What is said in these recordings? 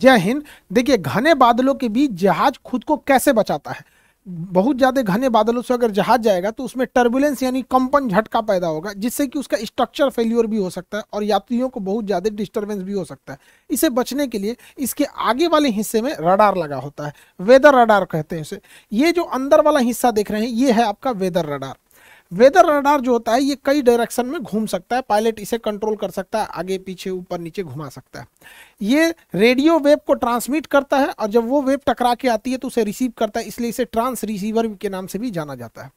जय हिंद देखिए घने बादलों के बीच जहाज खुद को कैसे बचाता है बहुत ज़्यादा घने बादलों से अगर जहाज जाएगा तो उसमें टर्बुलेंस यानी कंपन झटका पैदा होगा जिससे कि उसका स्ट्रक्चर फेल्योर भी हो सकता है और यात्रियों को बहुत ज़्यादा डिस्टर्बेंस भी हो सकता है इसे बचने के लिए इसके आगे वाले हिस्से में रडार लगा होता है वेदर रडार कहते हैं उसे ये जो अंदर वाला हिस्सा देख रहे हैं ये है आपका वेदर रडार वेदर रडार जो होता है ये कई डायरेक्शन में घूम सकता है पायलट इसे कंट्रोल कर सकता है आगे पीछे ऊपर नीचे घुमा सकता है ये रेडियो वेव को ट्रांसमिट करता है और जब वो वेव टकरा के आती है तो उसे रिसीव करता है इसलिए इसे ट्रांस रिसीवर के नाम से भी जाना जाता है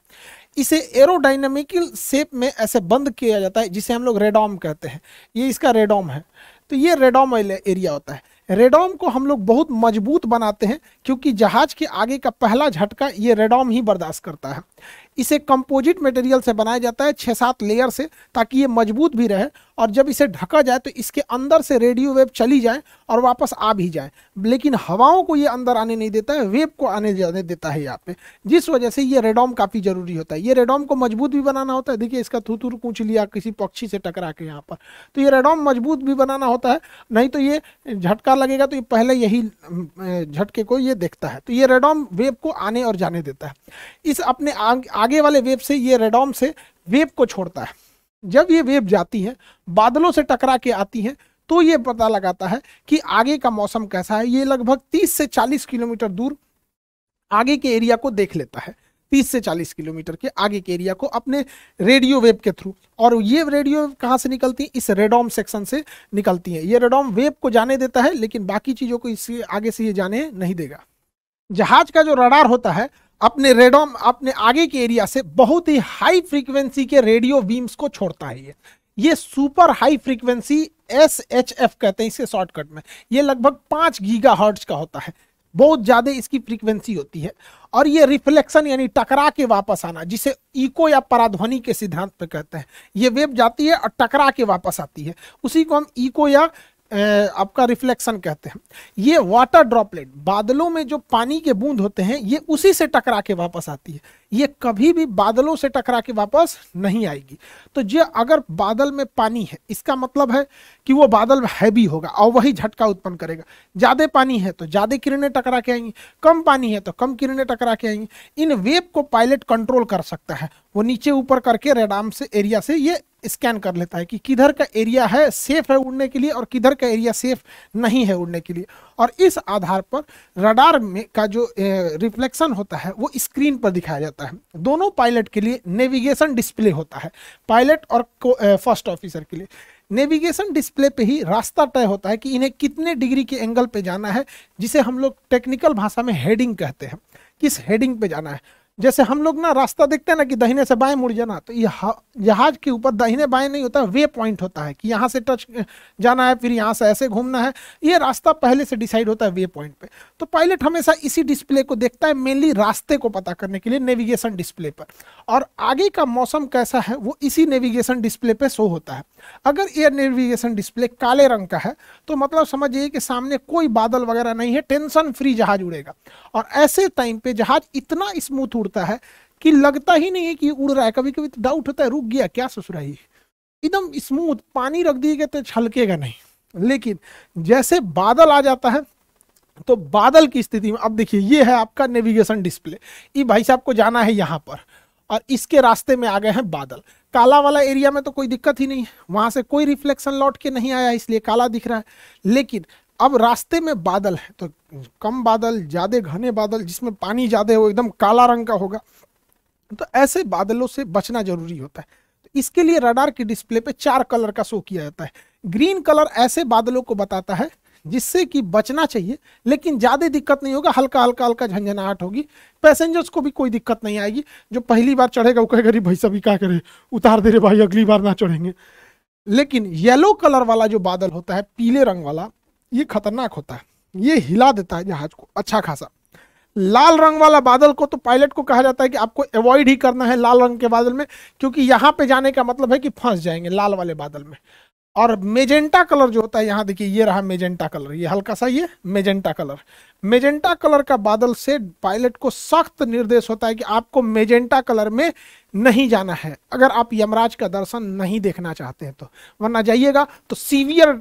इसे एरोडाइनमिकल शेप में ऐसे बंद किया जाता है जिसे हम लोग रेडॉम कहते हैं ये इसका रेडॉम है तो ये रेडॉम एरिया होता है रेडॉम को हम लोग बहुत मजबूत बनाते हैं क्योंकि जहाज के आगे का पहला झटका ये रेडॉम ही बर्दाश्त करता है इसे कंपोजिट मटेरियल से बनाया जाता है छः सात लेयर से ताकि ये मजबूत भी रहे और जब इसे ढका जाए तो इसके अंदर से रेडियो वेव चली जाए और वापस आ भी जाए लेकिन हवाओं को ये अंदर आने नहीं देता है वेव को आने जाने देता है यहाँ पे जिस वजह से ये रेडोम काफ़ी ज़रूरी होता है ये रेडोम को मजबूत भी बनाना होता है देखिए इसका थूथुर पूछ लिया किसी पक्षी से टकरा के यहाँ पर तो ये रेडोम मजबूत भी बनाना होता है नहीं तो ये झटका लगेगा तो ये पहले यही झटके को ये देखता है तो ये रेडोम वेब को आने और जाने देता है इस अपने आगे आगे वाले वेव से ये रेडॉम से वेव को छोड़ता है जब ये वेव जाती है बादलों से टकरा के आती है तो ये पता लगाता है कि आगे का मौसम कैसा है ये लगभग 30 से 40 किलोमीटर दूर आगे के एरिया को देख लेता है 30 से 40 किलोमीटर के आगे के एरिया को अपने रेडियो वेव के थ्रू और ये रेडियो वेव कहाँ से निकलती है इस रेडोम सेक्शन से निकलती है ये रेडोम वेब को जाने देता है लेकिन बाकी चीज़ों को इससे आगे से ये जाने नहीं देगा जहाज का जो रडार होता है अपने रेडोम अपने आगे के एरिया से बहुत ही हाई फ्रीक्वेंसी के रेडियो बीम्स को छोड़ता है ये ये super high frequency S H F कहते हैं इसे शॉर्टकट में ये लगभग पाँच गीगा हर्ट्स का होता है बहुत ज़्यादा इसकी फ्रीक्वेंसी होती है और ये रिफ्लेक्शन यानी टकरा के वापस आना जिसे इको या पराध्वनि के सिद्धांत पर कहते हैं ये वेब जाती है और टकरा के वापस आती है उसी को हम इको या आपका रिफ्लेक्शन कहते हैं ये वाटर ड्रॉपलेट बादलों में जो पानी के बूंद होते हैं ये उसी से टकरा के वापस आती है ये कभी भी बादलों से टकरा के वापस नहीं आएगी तो जो अगर बादल में पानी है इसका मतलब है कि वो बादल हैवी होगा और वही झटका उत्पन्न करेगा ज़्यादा पानी है तो ज़्यादा किरणें टकरा के आएंगी कम पानी है तो कम किरणें टकरा के आएंगी इन वेब को पायलट कंट्रोल कर सकता है वो नीचे ऊपर करके रेडाम से एरिया से ये स्कैन कर लेता है कि किधर का एरिया है सेफ है उड़ने के लिए और किधर का एरिया सेफ नहीं है उड़ने के लिए और इस आधार पर रडार में का जो रिफ्लेक्शन होता है वो स्क्रीन पर दिखाया जाता है दोनों पायलट के लिए नेविगेशन डिस्प्ले होता है पायलट और फर्स्ट ऑफिसर के लिए नेविगेशन डिस्प्ले पे ही रास्ता तय होता है कि इन्हें कितने डिग्री के एंगल पे जाना है जिसे हम लोग टेक्निकल भाषा में हेडिंग कहते हैं किस हेडिंग पे जाना है जैसे हम लोग ना रास्ता देखते हैं ना कि दहीने से बाएं मुड़ जाना तो जहाज के ऊपर दहीने बाएं नहीं होता वे पॉइंट होता है कि यहाँ से टच जाना है फिर यहाँ से ऐसे घूमना है ये रास्ता पहले से डिसाइड होता है वे पॉइंट पे तो पायलट हमेशा इसी डिस्प्ले को देखता है मेनली रास्ते को पता करने के लिए नेविगेशन डिस्प्ले पर और आगे का मौसम कैसा है वो इसी नेविगेशन डिस्प्ले पर शो होता है अगर ये नेविगेशन डिस्प्ले काले रंग का है तो मतलब समझिए कि सामने कोई बादल वगैरह नहीं है टेंशन फ्री जहाज उड़ेगा और ऐसे टाइम पे जहाज इतना स्मूथ उड़ता है कि लगता ही नहीं है कि उड़ रहा है कभी कभी तो डाउट होता है रुक गया क्या ससुराई एकदम स्मूथ पानी रख दिए गए तो छलकेगा नहीं लेकिन जैसे बादल आ जाता है तो बादल की स्थिति में अब देखिए ये है आपका नेविगेशन डिस्प्ले ये भाई साहब को जाना है यहाँ पर और इसके रास्ते में आ गए हैं बादल काला वाला एरिया में तो कोई दिक्कत ही नहीं है वहाँ से कोई रिफ्लेक्शन लौट के नहीं आया इसलिए काला दिख रहा है लेकिन अब रास्ते में बादल है तो कम बादल ज़्यादा घने बादल जिसमें पानी ज़्यादा हो एकदम काला रंग का होगा तो ऐसे बादलों से बचना जरूरी होता है तो इसके लिए रडार की डिस्प्ले पे चार कलर का शो किया जाता है ग्रीन कलर ऐसे बादलों को बताता है जिससे कि बचना चाहिए लेकिन ज़्यादा दिक्कत नहीं होगा हल्का हल्का हल्का झंझनाहट होगी पैसेंजर्स को भी कोई दिक्कत नहीं आएगी जो पहली बार चढ़ेगा वो कहेगा भाई सभी क्या करे उतार दे रहे भाई अगली बार ना चढ़ेंगे लेकिन येलो कलर वाला जो बादल होता है पीले रंग वाला ये खतरनाक होता है ये हिला देता है जहाज को अच्छा खासा लाल रंग वाला बादल को तो पायलट को कहा जाता है कि आपको अवॉइड ही करना है लाल रंग के बादल में क्योंकि यहाँ पे जाने का मतलब है कि फंस जाएंगे लाल वाले बादल में और मेजेंटा कलर जो होता है यहाँ देखिए ये रहा मेजेंटा कलर ये हल्का सा ये मेजेंटा कलर मेजेंटा कलर का बादल से पायलट को सख्त निर्देश होता है कि आपको मेजेंटा कलर में नहीं जाना है अगर आप यमराज का दर्शन नहीं देखना चाहते हैं तो वरना जाइएगा तो सीवियर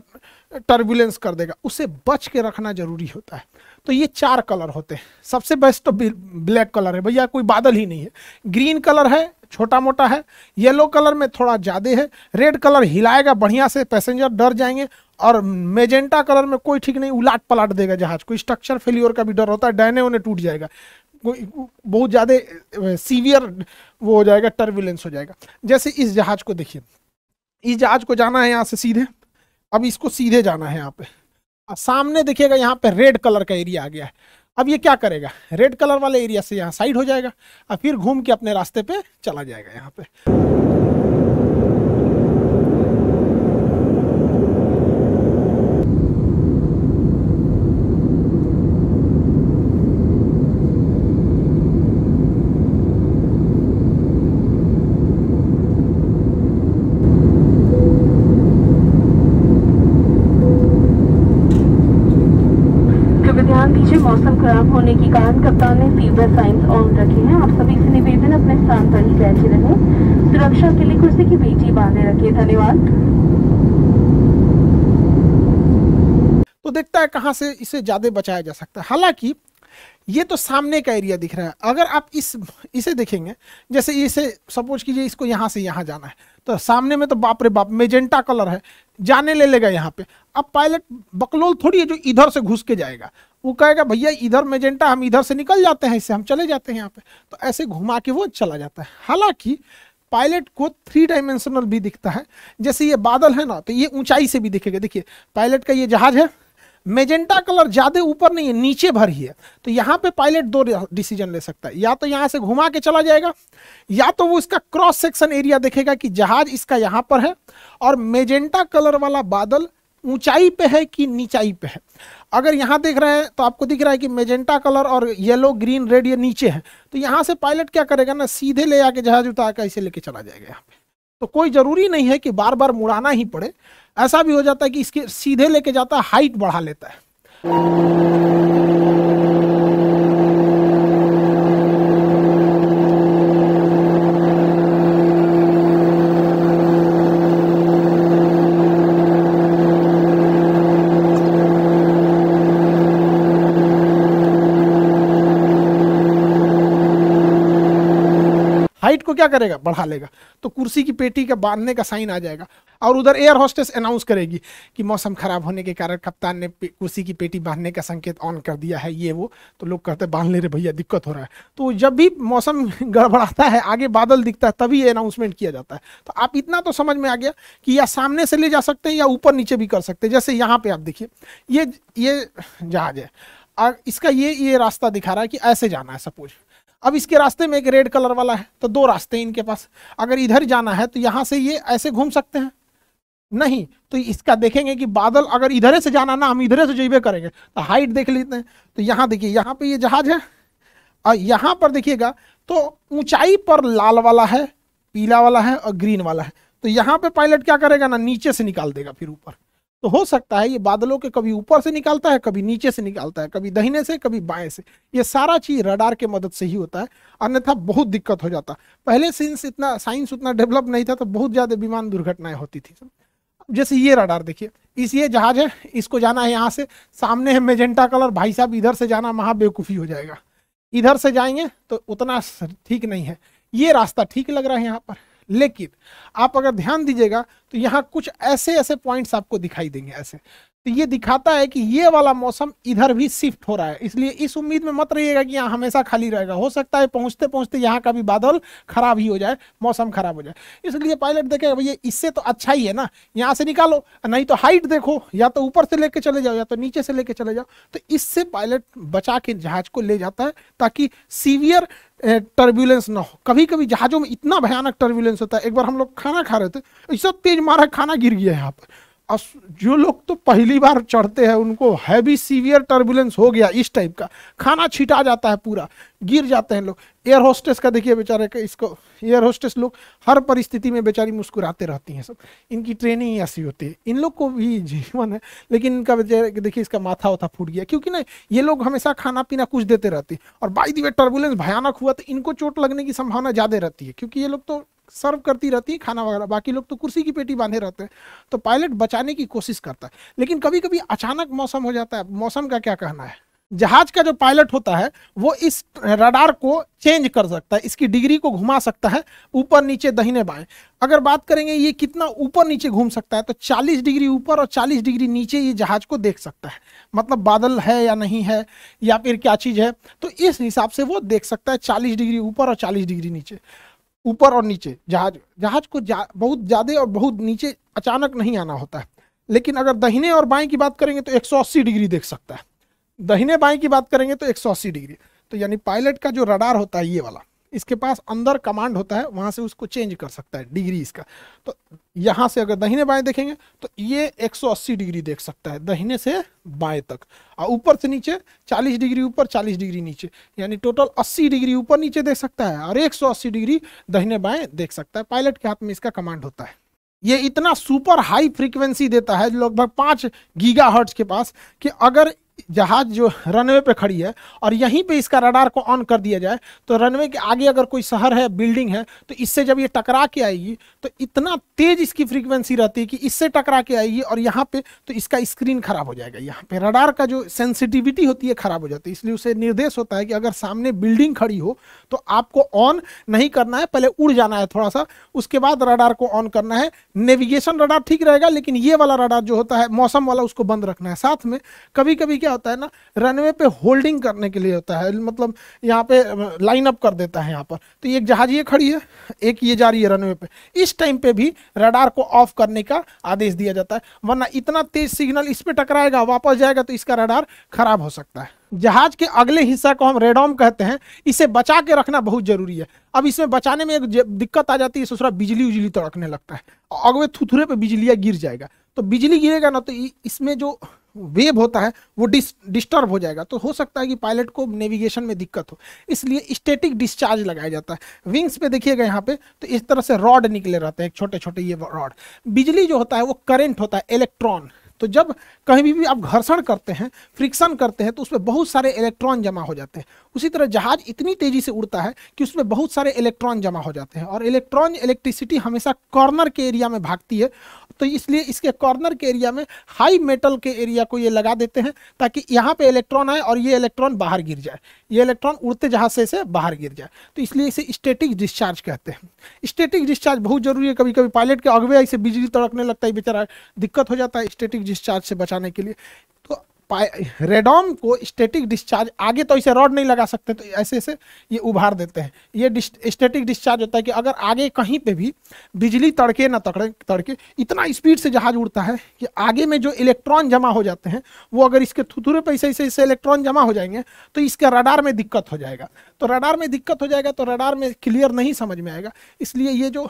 टर्बुलेंस कर देगा उसे बच के रखना जरूरी होता है तो ये चार कलर होते हैं सबसे बेस्ट तो ब्लैक कलर है भैया कोई बादल ही नहीं है ग्रीन कलर है छोटा मोटा है येलो कलर में थोड़ा ज़्यादा है रेड कलर हिलाएगा बढ़िया से पैसेंजर डर जाएंगे और मेजेंटा कलर में कोई ठीक नहीं उलाट पलाट देगा जहाज को स्ट्रक्चर फेल्योर का भी डर होता है डैने उन्हें टूट जाएगा कोई बहुत ज़्यादा सीवियर वो हो जाएगा टर्बुलेंस हो जाएगा जैसे इस जहाज को देखिए इस जहाज को जाना है यहाँ से सीधे अब इसको सीधे जाना है यहाँ पे हाँ, सामने देखिएगा यहाँ पे रेड कलर का एरिया आ गया है अब ये क्या करेगा रेड कलर वाले एरिया से यहाँ साइड हो जाएगा और फिर घूम के अपने रास्ते पे चला जाएगा यहाँ पे होने के कारण कप्तान ने फीवर साइंस ऑन रखे हैं आप सभी से निवेदन अपने स्थान पर ही बैठे रहे सुरक्षा के लिए कुर्सी की बेटी बांधे रखे धन्यवाद तो देखता है कहाँ से इसे ज़्यादा बचाया जा सकता है हालांकि ये तो सामने का एरिया दिख रहा है अगर आप इस इसे देखेंगे जैसे इसे सपोज कीजिए इसको यहाँ से यहाँ जाना है तो सामने में तो बाप रे बाप मेजेंटा कलर है जाने ले लेगा यहाँ पे अब पायलट बकलोल थोड़ी है जो इधर से घुस के जाएगा वो कहेगा भैया इधर मेजेंटा हम इधर से निकल जाते हैं इससे हम चले जाते हैं यहाँ पे तो ऐसे घुमा के वो चला जाता है हालांकि पायलट को थ्री डायमेंशनल भी दिखता है जैसे ये बादल है ना तो ये ऊंचाई से भी दिखेगा देखिए पायलट का ये जहाज है मेजेंटा कलर ज़्यादा ऊपर नहीं है नीचे भर ही है तो यहाँ पे पायलट दो डिसीजन ले सकता है या तो यहाँ से घुमा के चला जाएगा या तो वो इसका क्रॉस सेक्शन एरिया देखेगा कि जहाज इसका यहाँ पर है और मेजेंटा कलर वाला बादल ऊंचाई पे है कि नीचाई पे है अगर यहाँ देख रहे हैं तो आपको दिख रहा है कि मेजेंटा कलर और येलो ग्रीन रेड ये नीचे है तो यहाँ से पायलट क्या करेगा ना सीधे ले आके जहाज उतार कर इसे लेके चला जाएगा यहाँ पे तो कोई ज़रूरी नहीं है कि बार बार मुड़ाना ही पड़े ऐसा भी हो जाता है कि इसके सीधे लेके जाता है हाइट बढ़ा लेता है क्या करेगा बढ़ा लेगा तो कुर्सी की पेटी का बांधने का साइन आ जाएगा और उधर एयर होस्टेस अनाउंस करेगी कि मौसम खराब होने के कारण कप्तान ने कुर्सी की पेटी बांधने का संकेत ऑन कर दिया है ये वो तो लोग कहते हैं बांध ले रहे भैया दिक्कत हो रहा है तो जब भी मौसम गड़बड़ाता है आगे बादल दिखता है तभी अनाउंसमेंट किया जाता है तो आप इतना तो समझ में आ गया कि या सामने से ले जा सकते हैं या ऊपर नीचे भी कर सकते हैं जैसे यहाँ पे आप देखिए ये ये जहाज है इसका ये ये रास्ता दिखा रहा है कि ऐसे जाना है सपोज अब इसके रास्ते में एक रेड कलर वाला है तो दो रास्ते हैं इनके पास अगर इधर जाना है तो यहाँ से ये ऐसे घूम सकते हैं नहीं तो इसका देखेंगे कि बादल अगर इधर से जाना ना हम इधर से जेबे करेंगे तो हाइट देख लेते हैं तो यहाँ देखिए यहाँ पे ये जहाज है और यहाँ पर देखिएगा तो ऊंचाई पर लाल वाला है पीला वाला है और ग्रीन वाला है तो यहाँ पे पायलट क्या करेगा ना नीचे से निकाल देगा फिर ऊपर तो हो सकता है ये बादलों के कभी ऊपर से निकालता है कभी नीचे से निकालता है कभी दहीने से कभी बाएं से ये सारा चीज रडार के मदद से ही होता है अन्यथा बहुत दिक्कत हो जाता पहले सिंस इतना साइंस उतना डेवलप नहीं था तो बहुत ज़्यादा विमान दुर्घटनाएं होती थी जैसे ये रडार देखिए इस ये जहाज है इसको जाना है यहाँ से सामने है मेजेंटा कलर भाई साहब इधर से जाना बेवकूफ़ी हो जाएगा इधर से जाएंगे तो उतना ठीक नहीं है ये रास्ता ठीक लग रहा है यहाँ पर लेकिन आप अगर ध्यान दीजिएगा तो यहाँ कुछ ऐसे ऐसे पॉइंट्स आपको दिखाई देंगे ऐसे तो ये दिखाता है कि ये वाला मौसम इधर भी शिफ्ट हो रहा है इसलिए इस उम्मीद में मत रहिएगा कि यहाँ हमेशा खाली रहेगा हो सकता है पहुँचते पहुँचते यहाँ का भी बादल खराब ही हो जाए मौसम खराब हो जाए इसलिए पायलट देखेगा भैया इससे तो अच्छा ही है ना यहाँ से निकालो नहीं तो हाइट देखो या तो ऊपर से लेके चले जाओ या तो नीचे से लेके चले जाओ तो इससे पायलट बचा के जहाज को ले जाता है ताकि सीवियर टर्बुलेंस ना हो कभी कभी जहाज़ों में इतना भयानक टर्बुलेंस होता है एक बार हम लोग खाना खा रहे थे इस तेज मारा खाना गिर गया है यहाँ पर जो लोग तो पहली बार चढ़ते हैं उनको हैवी सीवियर टर्बुलेंस हो गया इस टाइप का खाना छिटा जाता है पूरा गिर जाते हैं लोग एयर होस्टेस का देखिए बेचारे का इसको एयर होस्टेस लोग हर परिस्थिति में बेचारी मुस्कुराते रहती हैं सब इनकी ट्रेनिंग ऐसी होती है इन लोग को भी जीवन है लेकिन इनका बेचारे देखिए इसका माथा वाथा फूट गया क्योंकि ना ये लोग हमेशा खाना पीना कुछ देते रहते हैं और बाई दी वे टर्बुलेंस भयानक हुआ तो इनको चोट लगने की संभावना ज़्यादा रहती है क्योंकि ये लोग तो सर्व करती रहती है खाना वगैरह बाकी लोग तो कुर्सी की पेटी बांधे रहते हैं तो पायलट बचाने की कोशिश करता है लेकिन कभी कभी अचानक मौसम हो जाता है मौसम का क्या कहना है जहाज का जो पायलट होता है वो इस रडार को चेंज कर सकता है इसकी डिग्री को घुमा सकता है ऊपर नीचे दहीने बाएं अगर बात करेंगे ये कितना ऊपर नीचे घूम सकता है तो 40 डिग्री ऊपर और 40 डिग्री नीचे ये जहाज को देख सकता है मतलब बादल है या नहीं है या फिर क्या चीज़ है तो इस हिसाब से वो देख सकता है चालीस डिग्री ऊपर और चालीस डिग्री नीचे ऊपर और नीचे जहाज जहाज को जा, बहुत ज़्यादा और बहुत नीचे अचानक नहीं आना होता है लेकिन अगर दहीने और बाएं की बात करेंगे तो 180 डिग्री देख सकता है दहीने बाएं की बात करेंगे तो 180 डिग्री तो यानी पायलट का जो रडार होता है ये वाला इसके पास अंदर कमांड होता है वहाँ से उसको चेंज कर सकता है डिग्री इसका तो यहाँ से अगर दहीने बाएं देखेंगे तो ये 180 डिग्री देख सकता है दहीने से बाएं तक और ऊपर से नीचे 40 डिग्री ऊपर 40 डिग्री नीचे यानी टोटल 80 डिग्री ऊपर नीचे देख सकता है और 180 डिग्री दहीने बाएं देख सकता है पायलट के हाथ में इसका कमांड होता है ये इतना सुपर हाई फ्रीक्वेंसी देता है लगभग पाँच गीगा हर्ट्स के पास कि अगर जहाज जो रनवे पे खड़ी है और यहीं पे इसका रडार को ऑन कर दिया जाए तो रनवे के आगे अगर कोई शहर है बिल्डिंग है तो इससे जब ये टकरा के आएगी तो इतना तेज इसकी फ्रीक्वेंसी रहती है कि इससे टकरा के आएगी और यहाँ पे तो इसका स्क्रीन खराब हो जाएगा यहाँ पे रडार का जो सेंसिटिविटी होती है खराब हो जाती है इसलिए उसे निर्देश होता है कि अगर सामने बिल्डिंग खड़ी हो तो आपको ऑन नहीं करना है पहले उड़ जाना है थोड़ा सा उसके बाद रडार को ऑन करना है नेविगेशन रडार ठीक रहेगा लेकिन ये वाला रडार जो होता है मौसम वाला उसको बंद रखना है साथ में कभी कभी क्या होता है ना रनवे पे होल्डिंग करने के लिए होता है मतलब यहाँ पे लाइन अप कर देता है यहाँ पर तो एक जहाज ये खड़ी है एक ये जा रही है रनवे पे इस टाइम पे भी रडार को ऑफ करने का आदेश दिया जाता है वरना इतना तेज सिग्नल इस पर टकराएगा वापस जाएगा तो इसका रडार खराब हो सकता है जहाज के अगले हिस्सा को हम रेडॉम कहते हैं इसे बचा के रखना बहुत जरूरी है अब इसमें बचाने में एक दिक्कत आ जाती है ससुरा बिजली उजली तड़कने लगता है अगवे थुथुरे पे बिजलियाँ गिर जाएगा तो बिजली गिरेगा ना तो इसमें जो वेव होता है वो डिस डिस्टर्ब हो जाएगा तो हो सकता है कि पायलट को नेविगेशन में दिक्कत हो इसलिए स्टैटिक डिस्चार्ज लगाया जाता है विंग्स पे देखिएगा यहाँ पे तो इस तरह से रॉड निकले रहते हैं छोटे छोटे ये रॉड बिजली जो होता है वो करेंट होता है इलेक्ट्रॉन तो जब कहीं भी, भी आप घर्षण करते हैं फ्रिक्शन करते हैं तो उसमें बहुत सारे इलेक्ट्रॉन जमा हो जाते हैं उसी तरह जहाज इतनी तेजी से उड़ता है कि उसमें बहुत सारे इलेक्ट्रॉन जमा हो जाते हैं और इलेक्ट्रॉन इलेक्ट्रिसिटी हमेशा कॉर्नर के एरिया में भागती है तो इसलिए इसके कॉर्नर के एरिया में हाई मेटल के एरिया को ये लगा देते हैं ताकि यहाँ पे इलेक्ट्रॉन आए और ये इलेक्ट्रॉन बाहर गिर जाए ये इलेक्ट्रॉन उड़ते जहाज से इसे बाहर गिर जाए तो इसलिए इसे स्टेटिक डिस्चार्ज कहते हैं स्टेटिक डिस्चार्ज बहुत जरूरी है कभी कभी पायलट के अगवे ऐसे बिजली तड़कने लगता है बेचारा दिक्कत हो जाता है स्टेटिक डिस्चार्ज से बचाने के लिए तो रेडॉम को स्टेटिक डिस्चार्ज आगे तो इसे रॉड नहीं लगा सकते तो ऐसे ऐसे ये उभार देते हैं ये स्टैटिक डिस्चार्ज होता है कि अगर आगे कहीं पे भी बिजली तड़के ना तड़के तड़के इतना स्पीड से जहाज उड़ता है कि आगे में जो इलेक्ट्रॉन जमा हो जाते हैं वो अगर इसके थुथुरे पैसे ऐसे ऐसे इलेक्ट्रॉन जमा हो जाएंगे तो इसके रडार में दिक्कत हो जाएगा तो रडार में दिक्कत हो जाएगा तो रडार में क्लियर नहीं समझ में आएगा इसलिए ये जो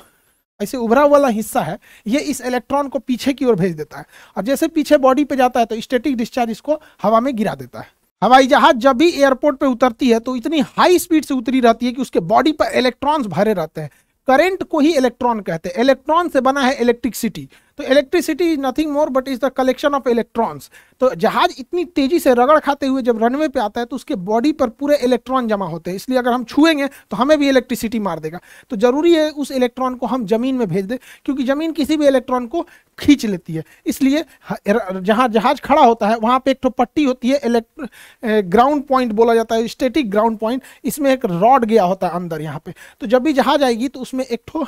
ऐसे उभरा वाला हिस्सा है ये इस इलेक्ट्रॉन को पीछे की ओर भेज देता है और जैसे पीछे बॉडी पे जाता है तो स्टेटिक डिस्चार्ज इसको हवा में गिरा देता है हवाई जहाज जब भी एयरपोर्ट पे उतरती है तो इतनी हाई स्पीड से उतरी रहती है कि उसके बॉडी पर इलेक्ट्रॉन्स भरे रहते हैं करंट को ही इलेक्ट्रॉन कहते हैं इलेक्ट्रॉन से बना है इलेक्ट्रिसिटी तो electricity is nothing more but is the collection of electrons तो जहाज इतनी तेजी से रगड़ खाते हुए जब रनवे पे आता है तो उसके बॉडी पर पूरे इलेक्ट्रॉन जमा होते हैं इसलिए अगर हम छुएंगे तो हमें भी इलेक्ट्रिसिटी मार देगा तो जरूरी है उस इलेक्ट्रॉन को हम जमीन में भेज दें क्योंकि जमीन किसी भी इलेक्ट्रॉन को खींच लेती है इसलिए जहाँ जहाज खड़ा होता है वहाँ पर एक पट्टी होती है ग्राउंड पॉइंट बोला जाता है स्टेटिक ग्राउंड पॉइंट इसमें एक रॉड गया होता है अंदर यहाँ पे तो जब भी जहाज आएगी तो उसमें एक ठो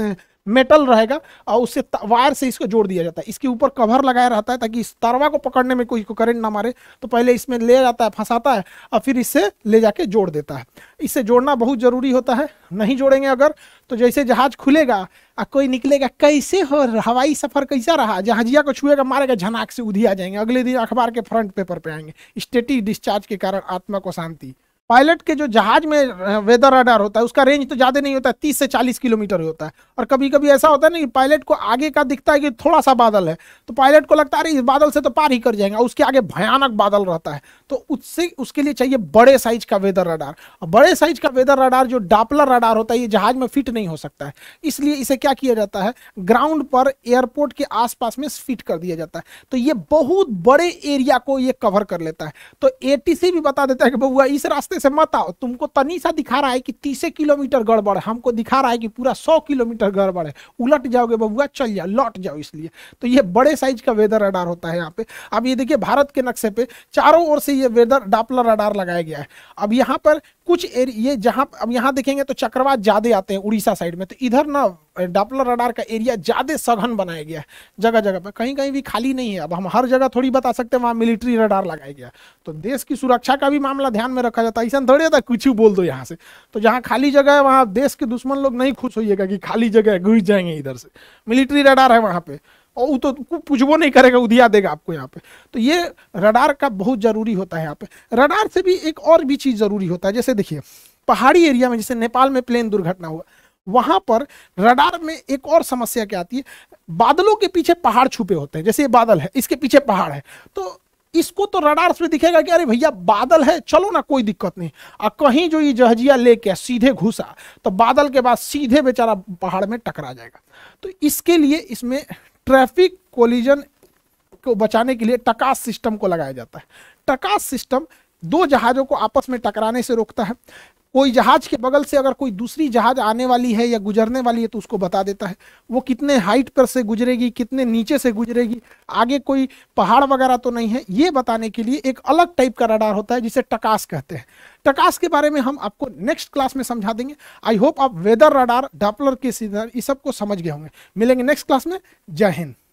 मेटल रहेगा और उससे वायर से इसको जोड़ दिया जाता है इसके ऊपर कवर लगाया रहता है ताकि इस तरवा को पकड़ने में कोई को करंट ना मारे तो पहले इसमें ले जाता है फंसाता है और फिर इससे ले जाके जोड़ देता है इससे जोड़ना बहुत ज़रूरी होता है नहीं जोड़ेंगे अगर तो जैसे जहाज़ खुलेगा और कोई निकलेगा कैसे हो हवाई सफ़र कैसा रहा जहाजिया को छुएगा मारेगा झनाक से उधी आ जाएंगे अगले दिन अखबार के फ्रंट पेपर पे आएंगे स्टेटिक डिस्चार्ज के कारण आत्मा को शांति पायलट के जो जहाज में वेदर रडार होता है उसका रेंज तो ज़्यादा नहीं होता है तीस से चालीस किलोमीटर ही होता है और कभी कभी ऐसा होता है ना कि पायलट को आगे का दिखता है कि थोड़ा सा बादल है तो पायलट को लगता है अरे इस बादल से तो पार ही कर जाएंगे उसके आगे भयानक बादल रहता है तो उससे उसके लिए चाहिए बड़े साइज का वेदर रडार और बड़े साइज का वेदर रडार जो डापलर रडार होता है ये जहाज में फिट नहीं हो सकता है इसलिए इसे क्या किया जाता है ग्राउंड पर एयरपोर्ट के आसपास में फिट कर दिया जाता है तो ये बहुत बड़े एरिया को ये कवर कर लेता है तो ए भी बता देता है कि बउआ इस रास्ते रास्ते से मत आओ तुमको तनी सा दिखा रहा है कि तीसे किलोमीटर गड़बड़ है हमको दिखा रहा है कि पूरा सौ किलोमीटर गड़बड़ है उलट जाओगे बबुआ चल जाओ लौट जाओ इसलिए तो ये बड़े साइज का वेदर रडार होता है यहाँ पे अब ये देखिए भारत के नक्शे पे चारों ओर से ये वेदर डापलर रडार लगाया गया है अब यहाँ पर कुछ एरिया ये जहाँ अब यहाँ देखेंगे तो चक्रवात ज्यादा आते हैं उड़ीसा साइड में तो इधर ना डॉपलर रडार का एरिया ज़्यादा सघन बनाया गया है जगह जगह पर कहीं कहीं भी खाली नहीं है अब हम हर जगह थोड़ी बता सकते हैं वहाँ मिलिट्री रडार लगाया गया तो देश की सुरक्षा का भी मामला ध्यान में रखा जाता है ऐसा थोड़े था कुछ ही बोल दो यहाँ से तो जहाँ खाली जगह है वहाँ देश के दुश्मन लोग नहीं खुश होइएगा कि खाली जगह है घुस जाएंगे इधर से मिलिट्री रडार है वहाँ पे और वो तो कुछ वो नहीं करेगा उधिया देगा आपको यहाँ पे तो ये रडार का बहुत ज़रूरी होता है यहाँ पे रडार से भी एक और भी चीज़ ज़रूरी होता है जैसे देखिए पहाड़ी एरिया में जैसे नेपाल में प्लेन दुर्घटना हुआ वहां पर रडार में एक और समस्या क्या आती है बादलों के पीछे पहाड़ छुपे होते हैं जैसे ये बादल है इसके पीछे पहाड़ है तो इसको तो रडार से दिखेगा कि अरे भैया बादल है चलो ना कोई दिक्कत नहीं और कहीं जो ये जहजिया लेके सीधे घुसा तो बादल के बाद सीधे बेचारा पहाड़ में टकरा जाएगा तो इसके लिए इसमें ट्रैफिक कोलिजन को बचाने के लिए टकास सिस्टम को लगाया जाता है टकास सिस्टम दो जहाज़ों को आपस में टकराने से रोकता है कोई जहाज के बगल से अगर कोई दूसरी जहाज आने वाली है या गुजरने वाली है तो उसको बता देता है वो कितने हाइट पर से गुजरेगी कितने नीचे से गुजरेगी आगे कोई पहाड़ वगैरह तो नहीं है ये बताने के लिए एक अलग टाइप का रडार होता है जिसे टकास कहते हैं टकास के बारे में हम आपको नेक्स्ट क्लास में समझा देंगे आई होप आप वेदर रडार डॉपलर के सीधर ये सबको समझ गए होंगे मिलेंगे नेक्स्ट क्लास में जय हिंद